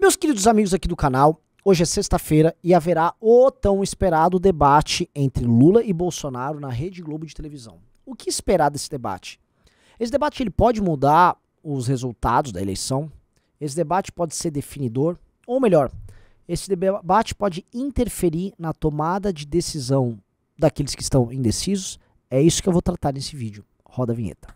Meus queridos amigos aqui do canal, hoje é sexta-feira e haverá o tão esperado debate entre Lula e Bolsonaro na Rede Globo de televisão. O que esperar desse debate? Esse debate ele pode mudar os resultados da eleição? Esse debate pode ser definidor? Ou melhor, esse debate pode interferir na tomada de decisão daqueles que estão indecisos? É isso que eu vou tratar nesse vídeo. Roda a vinheta.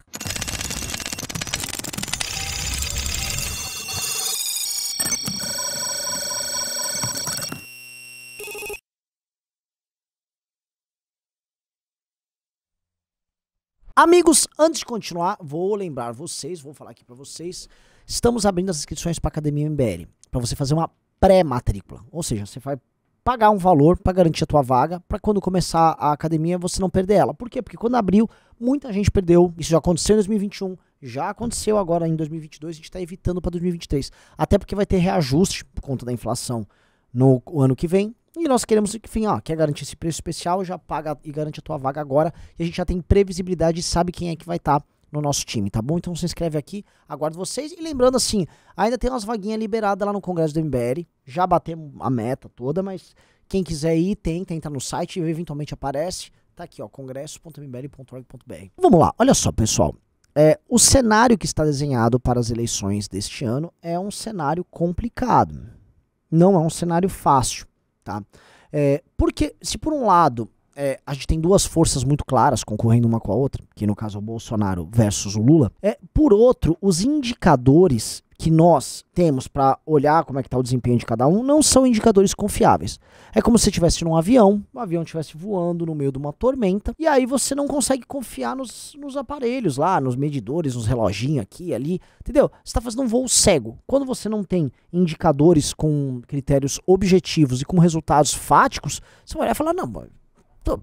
Amigos, antes de continuar, vou lembrar vocês, vou falar aqui para vocês, estamos abrindo as inscrições para a Academia MBL, para você fazer uma pré-matrícula, ou seja, você vai pagar um valor para garantir a tua vaga, para quando começar a academia você não perder ela. Por quê? Porque quando abriu, muita gente perdeu. Isso já aconteceu em 2021, já aconteceu agora em 2022, a gente está evitando para 2023. Até porque vai ter reajuste por conta da inflação no ano que vem e nós queremos, enfim, ó, quer garantir esse preço especial, já paga e garante a tua vaga agora. E a gente já tem previsibilidade e sabe quem é que vai estar tá no nosso time, tá bom? Então se inscreve aqui, aguardo vocês. E lembrando assim, ainda tem umas vaguinhas liberadas lá no Congresso do MBR. Já batemos a meta toda, mas quem quiser ir, tenta, entra no site e eventualmente aparece. Tá aqui, ó, congresso.mbl.org.br. Vamos lá, olha só, pessoal. É, o cenário que está desenhado para as eleições deste ano é um cenário complicado. Não é um cenário fácil. Tá? É, porque se por um lado é, a gente tem duas forças muito claras concorrendo uma com a outra, que no caso é o Bolsonaro versus o Lula. É, por outro, os indicadores que nós temos para olhar como é que está o desempenho de cada um não são indicadores confiáveis. É como se estivesse num avião, o um avião estivesse voando no meio de uma tormenta, e aí você não consegue confiar nos, nos aparelhos lá, nos medidores, nos reloginhos aqui ali, entendeu? Você está fazendo um voo cego. Quando você não tem indicadores com critérios objetivos e com resultados fáticos, você vai olhar e falar, não,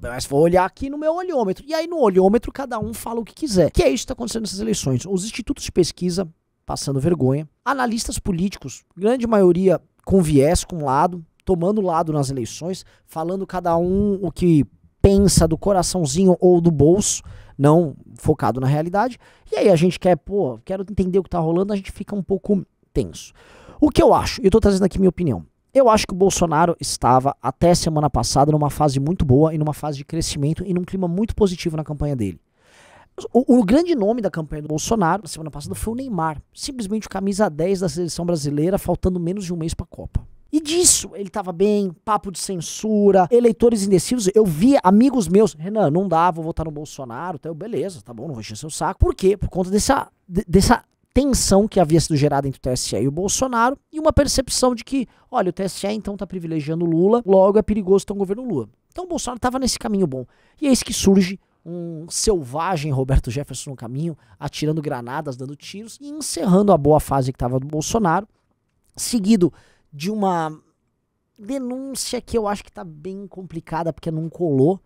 mas vou olhar aqui no meu olhômetro. E aí no olhômetro cada um fala o que quiser. Que é isso que está acontecendo nessas eleições. Os institutos de pesquisa passando vergonha, analistas políticos, grande maioria com viés, com lado, tomando lado nas eleições, falando cada um o que pensa do coraçãozinho ou do bolso, não focado na realidade. E aí a gente quer, pô, quero entender o que está rolando, a gente fica um pouco tenso. O que eu acho, e eu estou trazendo aqui minha opinião. Eu acho que o Bolsonaro estava até semana passada numa fase muito boa e numa fase de crescimento e num clima muito positivo na campanha dele. O, o, grande nome da campanha do Bolsonaro na semana passada foi o Neymar, simplesmente o camisa 10 da seleção brasileira, faltando menos de um mês para a Copa. E disso, ele estava bem, papo de censura, eleitores indecisos. Eu via amigos meus, Renan, não dá, vou votar no Bolsonaro. Então, beleza, tá bom, não vou encher seu saco. Por quê? Por conta dessa, dessa tensão que havia sido gerada entre o TSE e o Bolsonaro e uma percepção de que, olha, o TSE então está privilegiando Lula, logo é perigoso ter um governo Lula. Então o Bolsonaro estava nesse caminho bom. E é isso que surge um selvagem Roberto Jefferson no caminho, atirando granadas, dando tiros e encerrando a boa fase que estava do Bolsonaro, seguido de uma denúncia que eu acho que está bem complicada porque não colou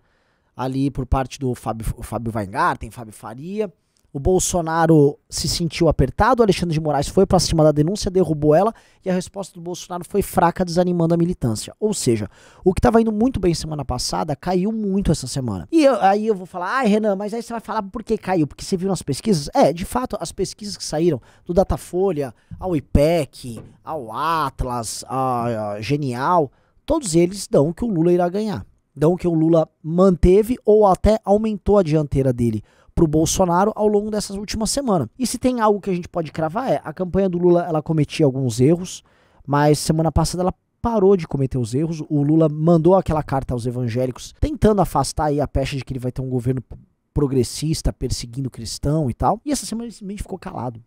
ali por parte do Fábio, Fábio Weingarten, Fábio Faria o Bolsonaro se sentiu apertado, o Alexandre de Moraes foi para cima da denúncia, derrubou ela e a resposta do Bolsonaro foi fraca, desanimando a militância. Ou seja, o que estava indo muito bem semana passada caiu muito essa semana. E eu, aí eu vou falar, ai ah, Renan, mas aí você vai falar por que caiu? Porque você viu nas pesquisas? É, de fato, as pesquisas que saíram do Datafolha, ao IPEC, ao Atlas, a Genial, todos eles dão que o Lula irá ganhar. Dão que o Lula manteve ou até aumentou a dianteira dele pro Bolsonaro ao longo dessas últimas semanas. E se tem algo que a gente pode cravar é, a campanha do Lula, ela cometia alguns erros, mas semana passada ela parou de cometer os erros. O Lula mandou aquela carta aos evangélicos tentando afastar aí a pecha de que ele vai ter um governo progressista perseguindo cristão e tal. E essa semana ele simplesmente ficou calado.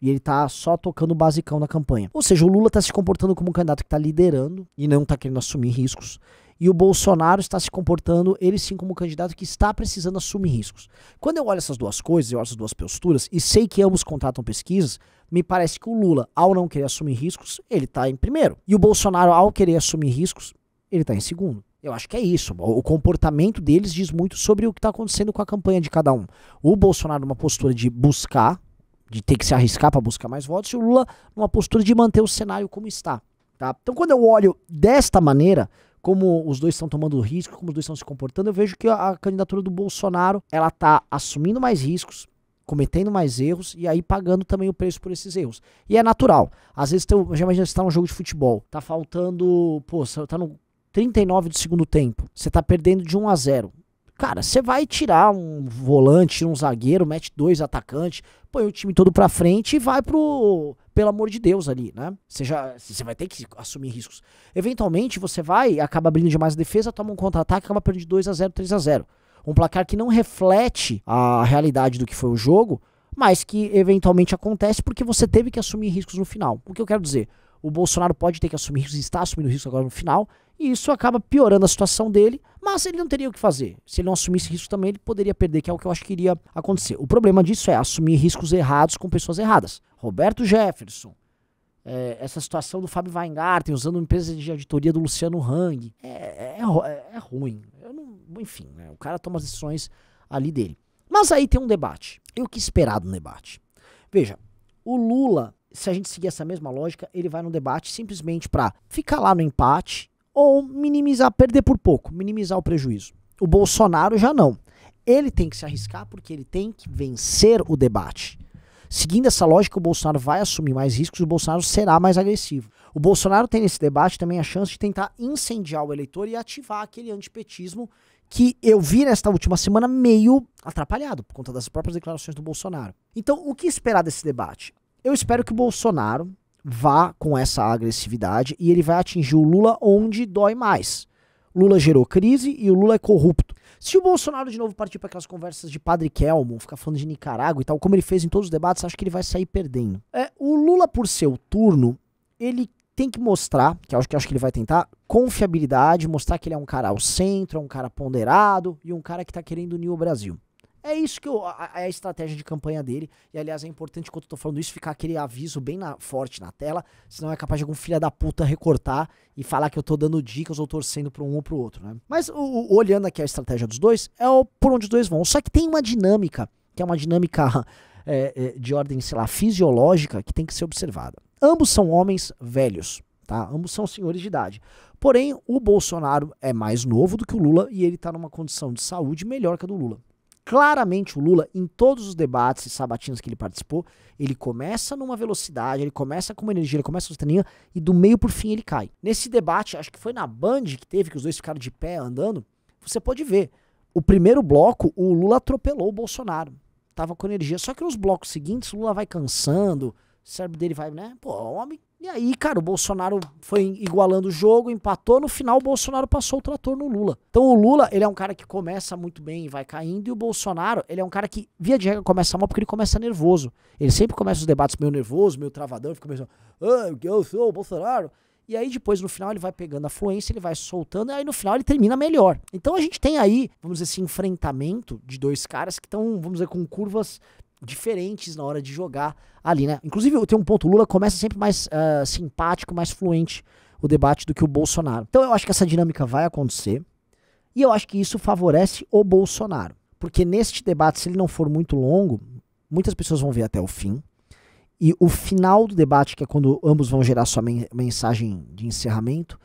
E ele tá só tocando o basicão na campanha. Ou seja, o Lula tá se comportando como um candidato que tá liderando e não tá querendo assumir riscos e o Bolsonaro está se comportando, ele sim, como candidato que está precisando assumir riscos. Quando eu olho essas duas coisas, eu olho essas duas posturas, e sei que ambos contratam pesquisas, me parece que o Lula, ao não querer assumir riscos, ele está em primeiro. E o Bolsonaro, ao querer assumir riscos, ele está em segundo. Eu acho que é isso. O comportamento deles diz muito sobre o que está acontecendo com a campanha de cada um. O Bolsonaro, numa postura de buscar, de ter que se arriscar para buscar mais votos, e o Lula, numa postura de manter o cenário como está. Tá? Então, quando eu olho desta maneira, como os dois estão tomando risco, como os dois estão se comportando, eu vejo que a, candidatura do Bolsonaro, ela tá assumindo mais riscos, cometendo mais erros e aí pagando também o preço por esses erros. E é natural. Às vezes, eu já imagino, você tá num jogo de futebol, tá faltando, pô, você tá no 39 do segundo tempo, você tá perdendo de 1 a 0. Cara, você vai tirar um volante, um zagueiro, mete dois atacantes, põe o time todo pra frente e vai pro. Pelo amor de Deus, ali, né? Você, já, você vai ter que assumir riscos. Eventualmente, você vai, acaba abrindo demais a defesa, toma um contra-ataque, acaba perdendo 2 a 0 3 a 0 Um placar que não reflete a realidade do que foi o jogo, mas que eventualmente acontece porque você teve que assumir riscos no final. O que eu quero dizer? o Bolsonaro pode ter que assumir riscos, está assumindo risco agora no final, e isso acaba piorando a situação dele, mas ele não teria o que fazer. Se ele não assumisse risco também, ele poderia perder, que é o que eu acho que iria acontecer. O problema disso é assumir riscos errados com pessoas erradas. Roberto Jefferson, é, essa situação do Fábio Weingarten usando uma empresa de auditoria do Luciano Hang, é, é, é, é ruim. Não, enfim, né? o cara toma as decisões ali dele. Mas aí tem um debate. E o que esperar do debate? Veja, o Lula se a gente seguir essa mesma lógica, ele vai no debate simplesmente para ficar lá no empate ou minimizar, perder por pouco, minimizar o prejuízo. O Bolsonaro já não. Ele tem que se arriscar porque ele tem que vencer o debate. Seguindo essa lógica, o Bolsonaro vai assumir mais riscos, o Bolsonaro será mais agressivo. O Bolsonaro tem nesse debate também a chance de tentar incendiar o eleitor e ativar aquele antipetismo que eu vi nesta última semana meio atrapalhado por conta das próprias declarações do Bolsonaro. Então, o que esperar desse debate? Eu espero que o Bolsonaro vá com essa agressividade e ele vai atingir o Lula onde dói mais. Lula gerou crise e o Lula é corrupto. Se o Bolsonaro de novo partir para aquelas conversas de Padre Kelmo, ficar falando de Nicarágua e tal, como ele fez em todos os debates, acho que ele vai sair perdendo. É, o Lula, por seu turno, ele tem que mostrar, que acho que acho que ele vai tentar, confiabilidade, mostrar que ele é um cara ao centro, é um cara ponderado e um cara que está querendo unir o Brasil. É isso que eu, a, é a estratégia de campanha dele. E aliás, é importante quando eu tô falando isso ficar aquele aviso bem na, forte na tela, senão é capaz de algum filho da puta recortar e falar que eu tô dando dicas ou torcendo para um ou para o outro, né? Mas o, o, olhando aqui a estratégia dos dois, é o, por onde os dois vão. Só que tem uma dinâmica, que é uma dinâmica é, é, de ordem, sei lá, fisiológica que tem que ser observada. Ambos são homens velhos, tá? Ambos são senhores de idade. Porém, o Bolsonaro é mais novo do que o Lula e ele está numa condição de saúde melhor que a do Lula claramente o Lula, em todos os debates e sabatinas que ele participou, ele começa numa velocidade, ele começa com uma energia, ele começa sosteninha e do meio por fim ele cai. Nesse debate, acho que foi na Band que teve, que os dois ficaram de pé andando, você pode ver. O primeiro bloco, o Lula atropelou o Bolsonaro. Tava com energia. Só que nos blocos seguintes, o Lula vai cansando, o cérebro dele vai, né? Pô, é homem. E aí, cara, o Bolsonaro foi igualando o jogo, empatou. No final, o Bolsonaro passou o trator no Lula. Então, o Lula, ele é um cara que começa muito bem e vai caindo. E o Bolsonaro, ele é um cara que, via de regra, começa mal porque ele começa nervoso. Ele sempre começa os debates meio nervoso, meio travadão. Fica meio ah, eu sou o Bolsonaro. E aí depois, no final, ele vai pegando a fluência, ele vai soltando, e aí no final ele termina melhor. Então a gente tem aí, vamos dizer, esse assim, enfrentamento de dois caras que estão, vamos dizer, com curvas diferentes na hora de jogar ali, né? Inclusive, tem um ponto, o Lula começa sempre mais uh, simpático, mais fluente o debate do que o Bolsonaro. Então eu acho que essa dinâmica vai acontecer e eu acho que isso favorece o Bolsonaro. Porque neste debate, se ele não for muito longo, muitas pessoas vão ver até o fim. E o final do debate, que é quando ambos vão gerar sua mensagem de encerramento,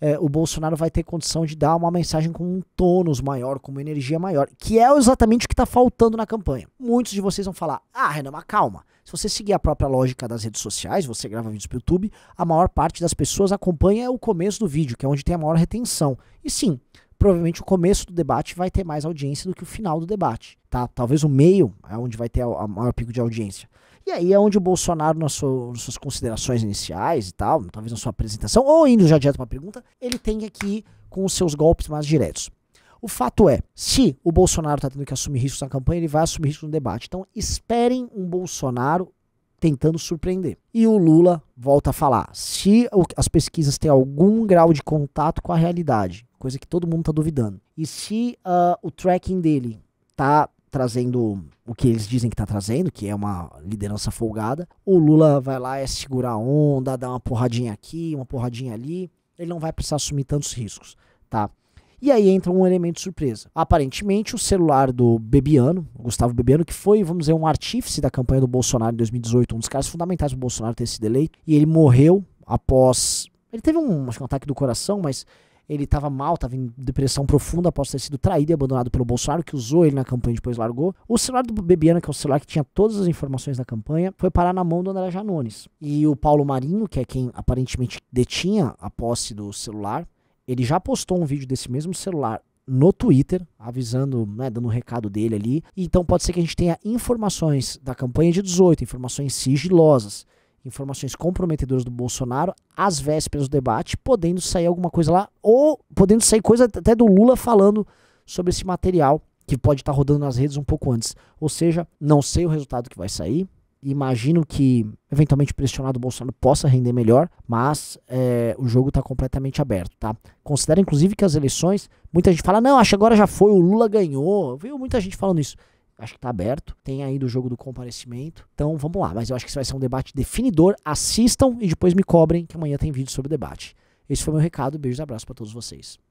é, o Bolsonaro vai ter condição de dar uma mensagem com um tônus maior, com uma energia maior, que é exatamente o que está faltando na campanha. Muitos de vocês vão falar: ah, Renan, mas calma. Se você seguir a própria lógica das redes sociais, você grava vídeos para o YouTube, a maior parte das pessoas acompanha o começo do vídeo, que é onde tem a maior retenção. E sim, provavelmente o começo do debate vai ter mais audiência do que o final do debate, tá? Talvez o meio é onde vai ter a maior pico de audiência. E aí é onde o Bolsonaro, nas suas considerações iniciais e tal, talvez na sua apresentação, ou indo já direto para a pergunta, ele tem aqui com os seus golpes mais diretos. O fato é, se o Bolsonaro está tendo que assumir riscos na campanha, ele vai assumir riscos no debate. Então, esperem um Bolsonaro tentando surpreender. E o Lula volta a falar: se as pesquisas têm algum grau de contato com a realidade, coisa que todo mundo está duvidando, e se uh, o tracking dele tá trazendo o que eles dizem que está trazendo, que é uma liderança folgada. O Lula vai lá é segurar a onda, dar uma porradinha aqui, uma porradinha ali. Ele não vai precisar assumir tantos riscos, tá? E aí entra um elemento surpresa. Aparentemente, o celular do Bebiano, Gustavo Bebiano, que foi, vamos dizer, um artífice da campanha do Bolsonaro em 2018, um dos caras fundamentais do Bolsonaro ter sido eleito, e ele morreu após. Ele teve um, acho, um ataque do coração, mas ele estava mal, estava em depressão profunda após ter sido traído e abandonado pelo Bolsonaro, que usou ele na campanha e depois largou. O celular do Bebiano, que é o celular que tinha todas as informações da campanha, foi parar na mão do André Janones. E o Paulo Marinho, que é quem aparentemente detinha a posse do celular, ele já postou um vídeo desse mesmo celular no Twitter, avisando, né, dando o um recado dele ali. Então pode ser que a gente tenha informações da campanha de 18, informações sigilosas informações comprometedoras do Bolsonaro às vésperas do debate, podendo sair alguma coisa lá, ou podendo sair coisa até do Lula falando sobre esse material que pode estar tá rodando nas redes um pouco antes. Ou seja, não sei o resultado que vai sair. Imagino que, eventualmente, pressionado o Bolsonaro possa render melhor, mas é, o jogo está completamente aberto, tá? Considera, inclusive, que as eleições, muita gente fala, não, acho que agora já foi, o Lula ganhou. Viu muita gente falando isso. Acho que tá aberto. Tem ainda o jogo do comparecimento. Então vamos lá. Mas eu acho que isso vai ser um debate definidor. Assistam e depois me cobrem, que amanhã tem vídeo sobre o debate. Esse foi meu recado. Beijos e abraços para todos vocês.